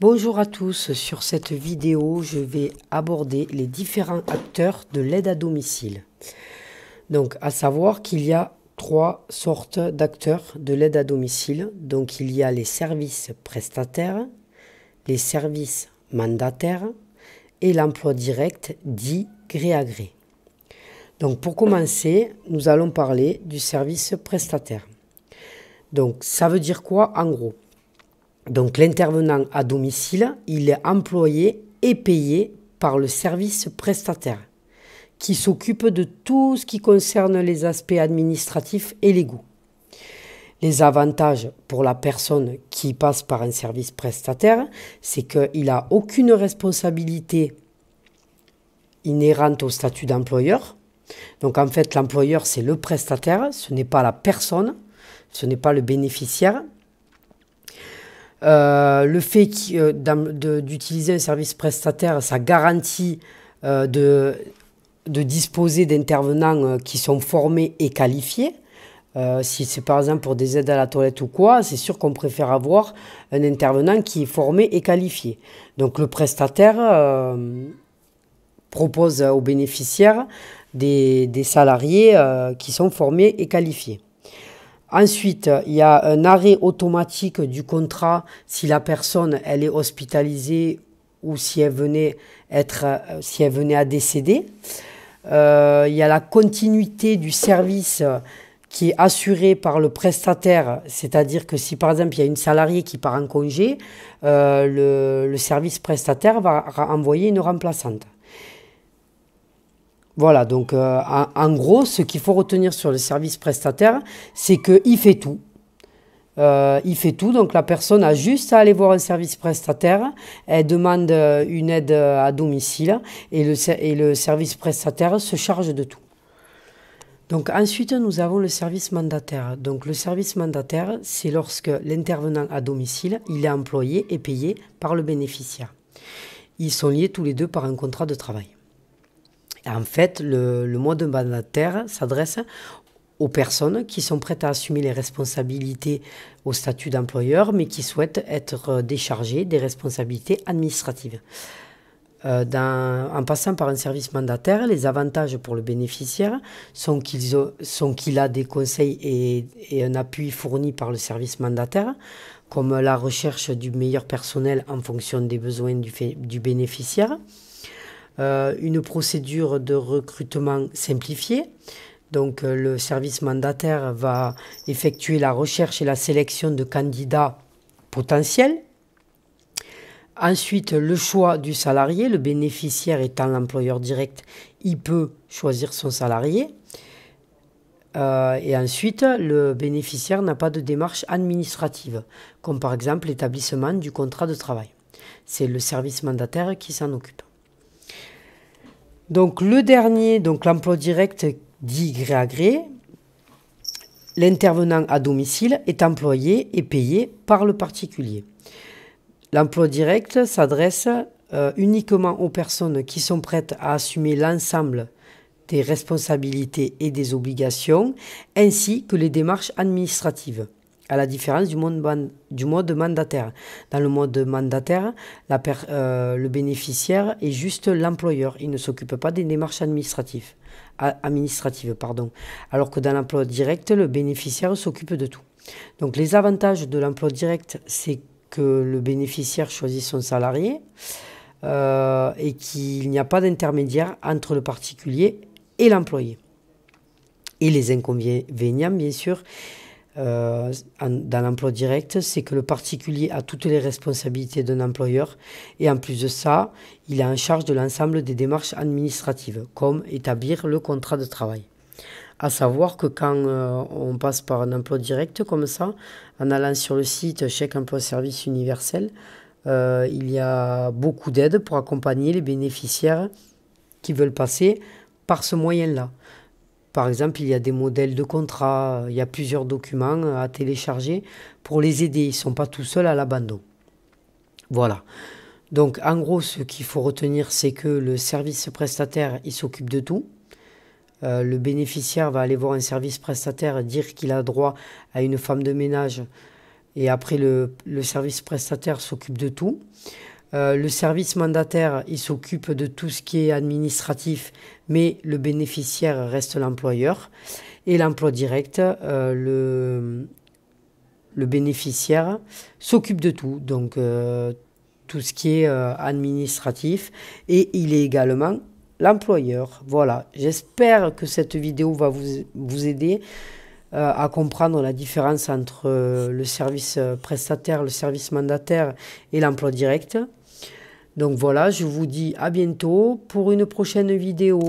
Bonjour à tous, sur cette vidéo je vais aborder les différents acteurs de l'aide à domicile. Donc à savoir qu'il y a trois sortes d'acteurs de l'aide à domicile. Donc il y a les services prestataires, les services mandataires et l'emploi direct dit gré à gré. Donc pour commencer, nous allons parler du service prestataire. Donc ça veut dire quoi en gros donc l'intervenant à domicile, il est employé et payé par le service prestataire qui s'occupe de tout ce qui concerne les aspects administratifs et les goûts. Les avantages pour la personne qui passe par un service prestataire, c'est qu'il n'a aucune responsabilité inhérente au statut d'employeur. Donc en fait, l'employeur, c'est le prestataire, ce n'est pas la personne, ce n'est pas le bénéficiaire. Euh, le fait euh, d'utiliser un service prestataire, ça garantit euh, de, disposer d'intervenants qui sont formés et qualifiés. si c'est par exemple pour des aides à la toilette ou quoi, c'est sûr qu'on préfère avoir un intervenant qui est formé et qualifié. Donc le prestataire propose aux bénéficiaires des, salariés qui sont formés et qualifiés. Ensuite, il y a un arrêt automatique du contrat si la personne elle est hospitalisée ou si elle venait, être, euh, si elle venait à décéder. Euh, il y a la continuité du service qui est assurée par le prestataire, c'est-à-dire que si par exemple il y a une salariée qui part en congé, euh, le service prestataire va envoyer une remplaçante. Voilà, donc euh, en, gros, ce qu'il faut retenir sur le service prestataire, c'est qu'il fait tout. Euh, il fait tout, donc la personne a juste à aller voir un service prestataire, elle demande euh, une aide à domicile et le, et le service prestataire se charge de tout. Donc ensuite, nous avons le service mandataire. Donc le service mandataire, c'est lorsque l'intervenant à domicile, il est employé et payé par le bénéficiaire. Ils sont liés tous les deux par un contrat de travail. En fait, le, le de mandataire s'adresse aux personnes qui sont prêtes à assumer les responsabilités au statut d'employeur, mais qui souhaitent être déchargées des responsabilités administratives. Euh, en passant par un service mandataire, les avantages pour le bénéficiaire sont qu'il a des conseils et, un appui fourni par le service mandataire, comme la recherche du meilleur personnel en fonction des besoins du bénéficiaire, euh, une procédure de recrutement simplifiée. Donc euh, le service mandataire va effectuer la recherche et la sélection de candidats potentiels. Ensuite, le choix du salarié, le bénéficiaire étant l'employeur direct, il peut choisir son salarié. Euh, et ensuite, le bénéficiaire n'a pas de démarche administrative, comme par exemple l'établissement du contrat de travail. C'est le service mandataire qui s'en occupe. Donc le dernier, donc l'emploi direct dit gré à gré, l'intervenant à domicile est employé et payé par le particulier. L'emploi direct s'adresse euh, uniquement aux personnes qui sont prêtes à assumer l'ensemble des responsabilités et des obligations, ainsi que les démarches administratives à la différence du mode, mandataire. Dans le mode mandataire, euh, le bénéficiaire est juste l'employeur. Il ne s'occupe pas des démarches administratives, administratives pardon. alors que dans l'emploi direct, le bénéficiaire s'occupe de tout. Donc les avantages de l'emploi direct, c'est que le bénéficiaire choisit son salarié euh, et qu'il n'y a pas d'intermédiaire entre le particulier et l'employé. Et les inconvénients, bien sûr, euh, dans l'emploi direct, c'est que le particulier a toutes les responsabilités d'un employeur et en plus de ça, il est en charge de l'ensemble des démarches administratives, comme établir le contrat de travail. À savoir que quand euh, on passe par un emploi direct comme ça, en allant sur le site Chèque Emploi Service Universel, euh, il y a beaucoup d'aides pour accompagner les bénéficiaires qui veulent passer par ce moyen-là. Par exemple, il y a des modèles de contrats, il y a plusieurs documents à télécharger pour les aider. Ils ne sont pas tout seuls à l'abandon. Voilà. Donc en gros, ce qu'il faut retenir, c'est que le service prestataire, il s'occupe de tout. Euh, le bénéficiaire va aller voir un service prestataire, dire qu'il a droit à une femme de ménage. Et après, le, service prestataire s'occupe de tout. Euh, le service mandataire, il s'occupe de tout ce qui est administratif mais le bénéficiaire reste l'employeur. Et l'emploi direct, euh, le, bénéficiaire s'occupe de tout, donc euh, tout ce qui est euh, administratif, et il est également l'employeur. Voilà, j'espère que cette vidéo va vous, vous aider à comprendre la différence entre le service prestataire, le service mandataire et l'emploi direct. Donc voilà, je vous dis à bientôt pour une prochaine vidéo.